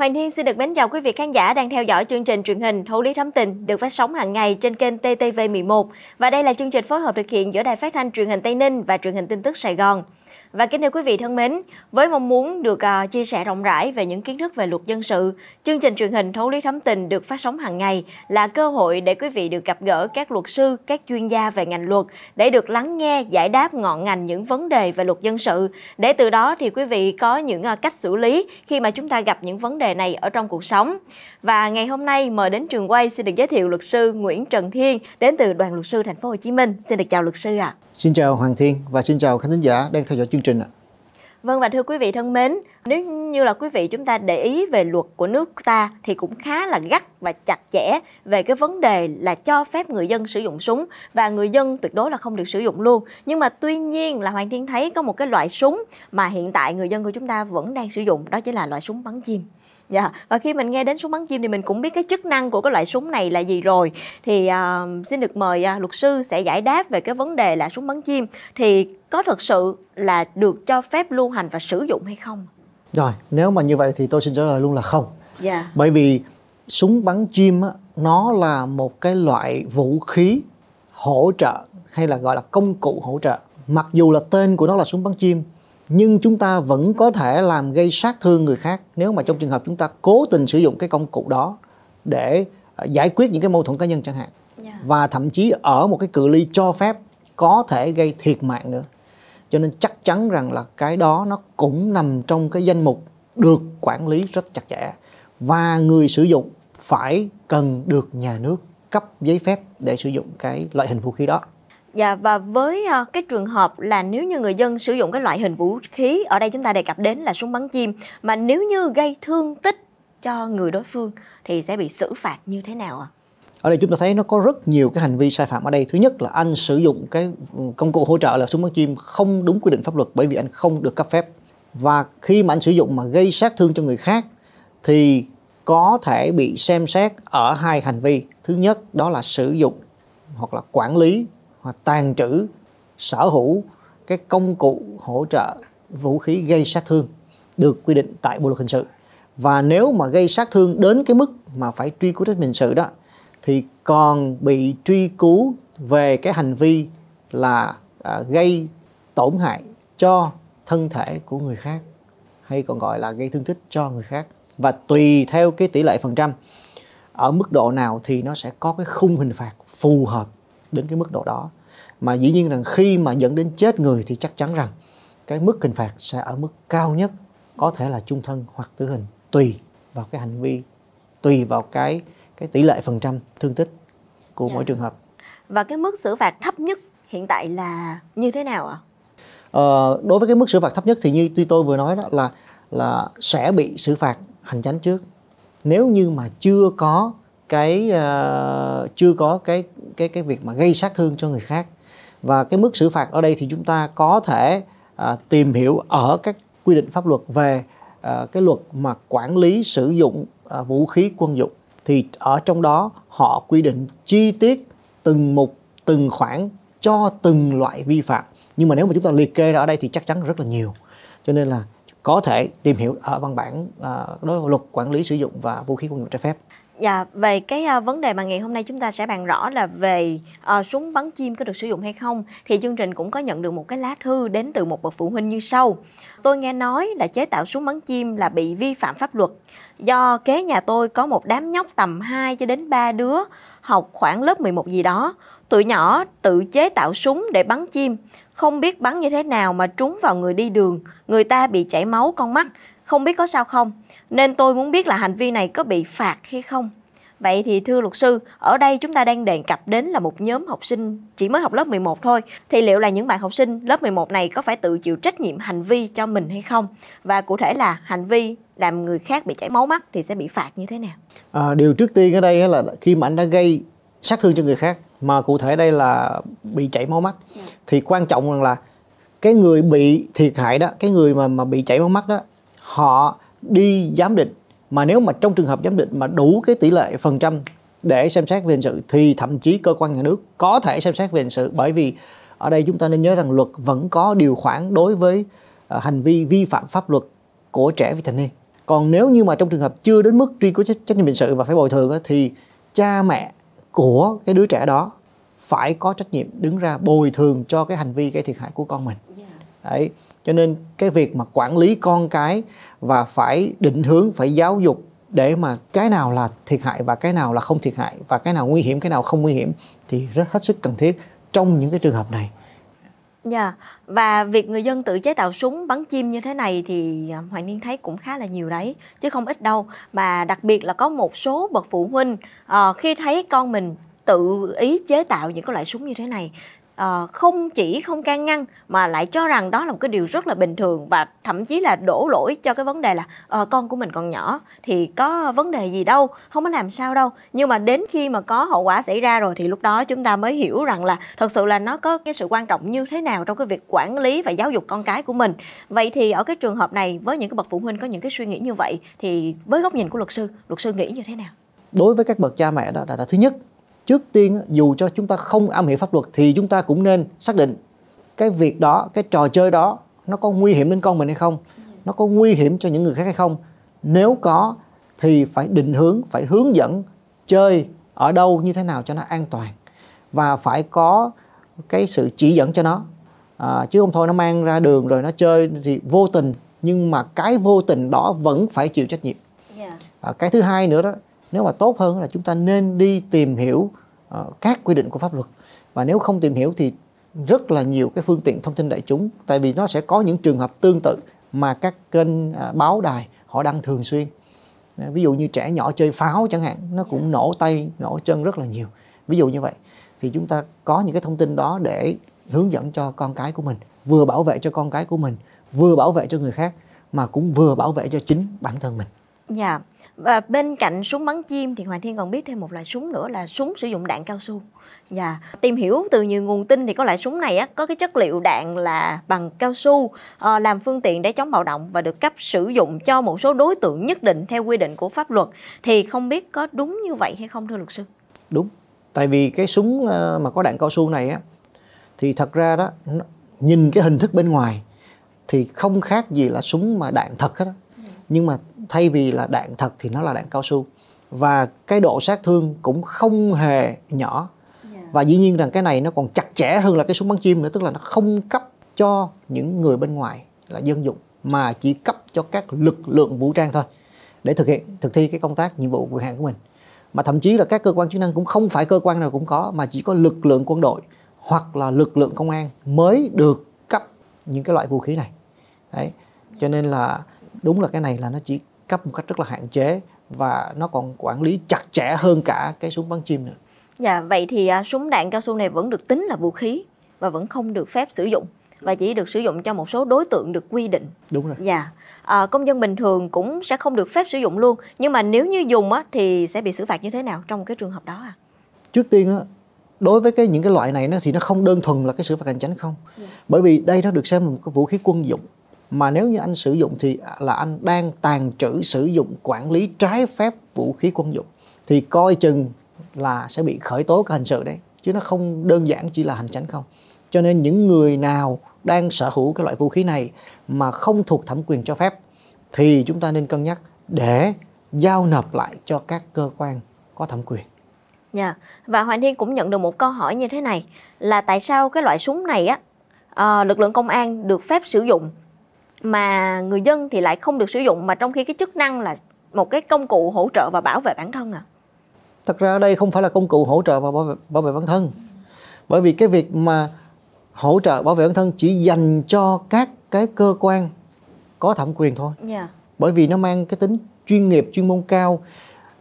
Hoàng Thiên xin được mến chào quý vị khán giả đang theo dõi chương trình truyền hình Thấu lý thấm tình được phát sóng hàng ngày trên kênh TTV11 và đây là chương trình phối hợp thực hiện giữa Đài Phát thanh truyền hình Tây Ninh và truyền hình tin tức Sài Gòn. Và kính thưa quý vị thân mến, với mong muốn được à, chia sẻ rộng rãi về những kiến thức về luật dân sự, chương trình truyền hình Thấu lý thấm tình được phát sóng hàng ngày là cơ hội để quý vị được gặp gỡ các luật sư, các chuyên gia về ngành luật để được lắng nghe, giải đáp ngọn ngành những vấn đề về luật dân sự. Để từ đó thì quý vị có những à, cách xử lý khi mà chúng ta gặp những vấn đề này ở trong cuộc sống. Và ngày hôm nay mời đến trường quay xin được giới thiệu luật sư Nguyễn Trần Thiên đến từ Đoàn luật sư Thành phố Hồ Chí Minh. Xin được chào luật sư ạ. À. Xin chào Hoàng Thiên và xin chào khán thính giả đang theo dõi chương trình ạ. Vâng và thưa quý vị thân mến, nếu như là quý vị chúng ta để ý về luật của nước ta thì cũng khá là gắt và chặt chẽ về cái vấn đề là cho phép người dân sử dụng súng và người dân tuyệt đối là không được sử dụng luôn. Nhưng mà tuy nhiên là Hoàng Thiên thấy có một cái loại súng mà hiện tại người dân của chúng ta vẫn đang sử dụng đó chính là loại súng bắn chim. Dạ, và khi mình nghe đến súng bắn chim thì mình cũng biết cái chức năng của cái loại súng này là gì rồi. Thì uh, xin được mời uh, luật sư sẽ giải đáp về cái vấn đề là súng bắn chim thì có thực sự là được cho phép lưu hành và sử dụng hay không? Rồi, nếu mà như vậy thì tôi xin trả lời luôn là không. Dạ. Bởi vì súng bắn chim á, nó là một cái loại vũ khí hỗ trợ hay là gọi là công cụ hỗ trợ. Mặc dù là tên của nó là súng bắn chim nhưng chúng ta vẫn có thể làm gây sát thương người khác nếu mà trong trường hợp chúng ta cố tình sử dụng cái công cụ đó để ờ, giải quyết những cái mâu thuẫn cá nhân chẳng hạn yeah. Dạ. và thậm chí ở một cái cự ly cho phép có thể gây thiệt mạng nữa cho nên chắc chắn rằng là cái đó nó cũng nằm trong cái danh mục được quản lý rất chặt chẽ và người sử dụng phải cần được nhà nước cấp giấy phép để sử dụng cái loại hình vũ khí đó Dạ và với ờ, cái trường hợp là nếu như người dân sử dụng cái loại hình vũ khí ở đây chúng ta đề cập đến là súng bắn chim mà nếu như gây thương tích cho người đối phương thì sẽ bị xử phạt như thế nào ạ? À? Ở đây chúng ta thấy nó có rất nhiều cái hành vi sai phạm ở đây. Thứ nhất là anh sử dụng cái công cụ hỗ trợ là súng bắn chim không đúng quy định pháp luật bởi vì anh không được cấp phép. Và khi mà anh sử dụng mà gây sát thương cho người khác thì có thể bị xem xét ở hai hành vi. Thứ nhất đó là sử dụng hoặc là quản lý hoặc tàn trữ sở hữu cái công cụ hỗ trợ vũ khí gây sát thương được quy định tại bộ luật hình sự và nếu mà gây sát thương đến cái mức mà phải truy cứu trách nhiệm hình sự đó thì còn bị truy cứu về cái hành vi là à, gây tổn hại cho thân thể của người khác hay còn gọi là gây thương tích cho người khác và tùy theo cái tỷ lệ phần trăm ở mức độ nào thì nó sẽ có cái khung hình phạt phù hợp đến cái mức độ đó mà dĩ nhiên rằng khi mà dẫn đến chết người thì chắc chắn rằng cái mức hình phạt sẽ ở mức cao nhất có thể là chung thân hoặc tử hình tùy vào cái hành vi tùy vào cái cái tỷ lệ phần trăm thương tích của dạ. mỗi trường hợp và cái mức xử phạt thấp nhất hiện tại là như thế nào ạ? Ờ, đối với cái mức xử phạt thấp nhất thì như tuy tôi vừa nói đó là là sẽ bị xử phạt hành chánh trước nếu như mà chưa có cái uh, chưa có cái cái cái việc mà gây sát thương cho người khác và cái mức xử phạt ở đây thì chúng ta có thể uh, tìm hiểu ở các quy định pháp luật về uh, cái luật mà quản lý sử dụng uh, vũ khí quân dụng thì ở trong đó họ quy định chi tiết từng mục từng khoản cho từng loại vi phạm nhưng mà nếu mà chúng ta liệt kê ra ở đây thì chắc chắn rất là nhiều cho nên là có thể tìm hiểu ở văn bản uh, đối luật quản lý sử dụng và vũ khí quân dụng trái phép Dạ, về cái uh, vấn đề mà ngày hôm nay chúng ta sẽ bàn rõ là về uh, súng bắn chim có được sử dụng hay không thì chương trình cũng có nhận được một cái lá thư đến từ một bậc phụ huynh như sau. Tôi nghe nói là chế tạo súng bắn chim là bị vi phạm pháp luật. Do kế nhà tôi có một đám nhóc tầm 2 cho đến 3 đứa học khoảng lớp 11 gì đó, tụi nhỏ tự chế tạo súng để bắn chim, không biết bắn như thế nào mà trúng vào người đi đường, người ta bị chảy máu con mắt, không biết có sao không. Nên tôi muốn biết là hành vi này có bị phạt hay không? Vậy thì thưa luật sư, ở đây chúng ta đang đề cập đến là một nhóm học sinh chỉ mới học lớp 11 thôi. Thì liệu là những bạn học sinh lớp 11 này có phải tự chịu trách nhiệm hành vi cho mình hay không? Và cụ thể là hành vi làm người khác bị chảy máu mắt thì sẽ bị phạt như thế nào? À, điều trước tiên ở đây là khi mà anh đã gây sát thương cho người khác mà cụ thể đây là bị chảy máu mắt thì quan trọng rằng là cái người bị thiệt hại đó, cái người mà mà bị chảy máu mắt đó, họ đi giám định mà nếu mà trong trường hợp giám định mà đủ cái tỷ lệ phần trăm để xem xét về hình sự thì thậm chí cơ quan nhà nước có thể xem xét về hình sự bởi vì ở đây chúng ta nên nhớ rằng luật vẫn có điều khoản đối với à, hành vi vi phạm pháp luật của trẻ vị thành niên còn nếu như mà trong trường hợp chưa đến mức truy cứu trách nhiệm hình sự và phải bồi thường thì cha mẹ của cái đứa trẻ đó phải có trách nhiệm đứng ra bồi thường cho cái hành vi gây thiệt hại của con mình dạ. đấy cho nên cái việc mà quản lý con cái và phải định hướng phải giáo dục để mà cái nào là thiệt hại và cái nào là không thiệt hại và cái nào nguy hiểm cái nào không nguy hiểm thì rất hết sức cần thiết trong những cái trường hợp này. Dạ, yeah. và việc người dân tự chế tạo súng bắn chim như thế này thì à, Hoàng Niên thấy cũng khá là nhiều đấy, chứ không ít đâu. Mà đặc biệt là có một số bậc phụ huynh uh, khi thấy con mình tự ý chế tạo những cái loại súng như thế này uh, không chỉ không can ngăn mà lại cho rằng đó là một cái điều rất là bình thường và thậm chí là đổ lỗi cho cái vấn đề là uh, con của mình còn nhỏ thì có vấn đề gì đâu không có làm sao đâu nhưng mà đến khi mà có hậu quả xảy ra rồi thì lúc đó chúng ta mới hiểu rằng là thật sự là nó có cái sự quan trọng như thế nào trong cái việc quản lý và giáo dục con cái của mình vậy thì ở cái trường hợp này với những cái bậc phụ huynh có những cái suy nghĩ như vậy thì với góc nhìn của luật sư luật sư nghĩ như thế nào đối với các bậc cha mẹ đó là, là thứ nhất trước tiên dù cho chúng ta không am hiểu pháp luật thì chúng ta cũng nên xác định cái việc đó cái trò chơi đó nó có nguy hiểm đến con mình hay không nó có nguy hiểm cho những người khác hay không nếu có thì phải định hướng phải hướng dẫn chơi ở đâu như thế nào cho nó an toàn và phải có cái sự chỉ dẫn cho nó à, chứ không thôi nó mang ra đường rồi nó chơi thì vô tình nhưng mà cái vô tình đó vẫn phải chịu trách nhiệm dạ. à, cái thứ hai nữa đó nếu mà tốt hơn là chúng ta nên đi tìm hiểu uh, các quy định của pháp luật và nếu không tìm hiểu thì rất là nhiều cái phương tiện thông tin đại chúng tại vì nó sẽ có những trường hợp tương tự mà các kênh uh, báo đài họ đăng thường xuyên ví dụ như trẻ nhỏ chơi pháo chẳng hạn nó cũng nổ tay nổ chân rất là nhiều ví dụ như vậy thì chúng ta có những cái thông tin đó để hướng dẫn cho con cái của mình vừa bảo vệ cho con cái của mình vừa bảo vệ cho người khác mà cũng vừa bảo vệ cho chính bản thân mình dạ yeah. Và bên cạnh súng bắn chim thì Hoàng Thiên còn biết thêm một loại súng nữa là súng sử dụng đạn cao su. Và dạ, tìm hiểu từ nhiều nguồn tin thì có loại súng này á, có cái chất liệu đạn là bằng cao su à, làm phương tiện để chống bạo động và được cấp sử dụng cho một số đối tượng nhất định theo quy định của pháp luật. Thì không biết có đúng như vậy hay không thưa luật sư? Đúng. Tại vì cái súng ờ, mà có đạn cao su này á thì thật ra đó nhìn cái hình thức bên ngoài thì không khác gì là súng mà đạn thật hết á. Nhưng mà thay vì là đạn thật thì nó là đạn cao su và cái độ sát thương cũng không hề nhỏ dạ. và dĩ nhiên rằng cái này nó còn chặt chẽ hơn là cái súng bắn chim nữa tức là nó không cấp cho những người bên ngoài là dân dụng mà chỉ cấp cho các lực lượng vũ trang thôi để thực hiện thực thi cái công tác nhiệm vụ quyền hạn của mình mà thậm chí là các cơ quan chức năng cũng không phải cơ quan nào cũng có mà chỉ có lực lượng quân đội hoặc là lực lượng công an mới được cấp những cái loại vũ khí này đấy cho nên là đúng là cái này là nó chỉ cấp một cách rất là hạn chế và nó còn quản lý chặt chẽ hơn cả cái súng bắn chim nữa. Dạ, vậy thì à, súng đạn cao su này vẫn được tính là vũ khí và vẫn không được phép sử dụng và chỉ được sử dụng cho một số đối tượng được quy định. Đúng rồi. Dạ, à, công dân bình thường cũng sẽ không được phép sử dụng luôn. Nhưng mà nếu như dùng á, thì sẽ bị xử phạt như thế nào trong cái trường hợp đó à? Trước tiên á, đối với cái những cái loại này nó thì nó không đơn thuần là cái xử phạt hành chính không, dạ. bởi vì đây nó được xem là một cái vũ khí quân dụng mà nếu như anh sử dụng thì là anh đang tàn trữ sử dụng quản lý trái phép vũ khí quân dụng thì coi chừng là sẽ bị khởi tố cả hình sự đấy chứ nó không đơn giản chỉ là hành tránh không cho nên những người nào đang sở hữu cái loại vũ khí này mà không thuộc thẩm quyền cho phép thì chúng ta nên cân nhắc để giao nộp lại cho các cơ quan có thẩm quyền. Dạ. Yeah. Và Hoàng Thiên cũng nhận được một câu hỏi như thế này là tại sao cái loại súng này á à, lực lượng công an được phép sử dụng mà người dân thì lại không được sử dụng mà trong khi cái chức năng là một cái công cụ hỗ trợ và bảo vệ bản thân à? Thật ra đây không phải là công cụ hỗ trợ và bảo vệ, bảo vệ bản thân. Bởi vì cái việc mà hỗ trợ bảo vệ bản thân chỉ dành cho các cái cơ quan có thẩm quyền thôi. Yeah. Dạ. Bởi vì nó mang cái tính chuyên nghiệp, chuyên môn cao.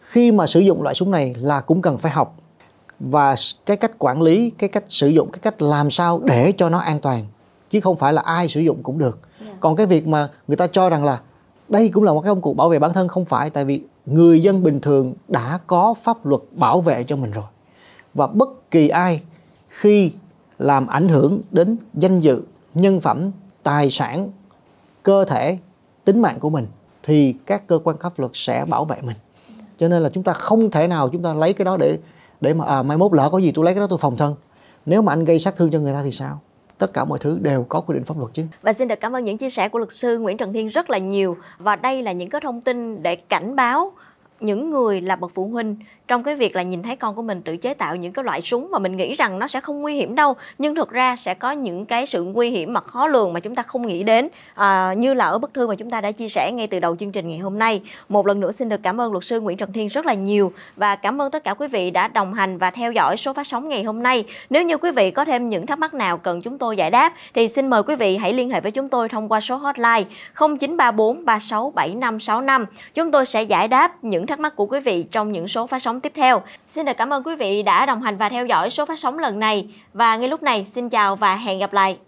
Khi mà sử dụng loại súng này là cũng cần phải học và cái cách quản lý, cái cách sử dụng, cái cách làm sao để cho nó an toàn chứ không phải là ai sử dụng cũng được yeah. Dạ. còn cái việc mà người ta cho rằng là đây cũng là một cái công cụ bảo vệ bản thân không phải tại vì người dân bình thường đã có pháp luật bảo vệ cho mình rồi và bất kỳ ai khi làm ảnh hưởng đến danh dự nhân phẩm tài sản cơ thể tính mạng của mình thì các cơ quan pháp luật sẽ bảo vệ mình cho nên là chúng ta không thể nào chúng ta lấy cái đó để để mà à, mai mốt lỡ có gì tôi lấy cái đó tôi phòng thân nếu mà anh gây sát thương cho người ta thì sao tất cả mọi thứ đều có quy định pháp luật chứ. Và xin được cảm ơn những chia sẻ của luật sư Nguyễn Trần Thiên rất là nhiều và đây là những cái thông tin để cảnh báo những người là bậc phụ huynh trong cái việc là nhìn thấy con của mình tự chế tạo những cái loại súng mà mình nghĩ rằng nó sẽ không nguy hiểm đâu nhưng thực ra sẽ có những cái sự nguy hiểm mà khó lường mà chúng ta không nghĩ đến à, như là ở bức thư mà chúng ta đã chia sẻ ngay từ đầu chương trình ngày hôm nay một lần nữa xin được cảm ơn luật sư Nguyễn Trần Thiên rất là nhiều và cảm ơn tất cả quý vị đã đồng hành và theo dõi số phát sóng ngày hôm nay nếu như quý vị có thêm những thắc mắc nào cần chúng tôi giải đáp thì xin mời quý vị hãy liên hệ với chúng tôi thông qua số hotline 0934 367565 chúng tôi sẽ giải đáp những thắc mắc của quý vị trong những số phát sóng sóng tiếp theo. Xin được cảm ơn quý vị đã đồng hành và theo dõi số phát sóng lần này. Và ngay lúc này, xin chào và hẹn gặp lại.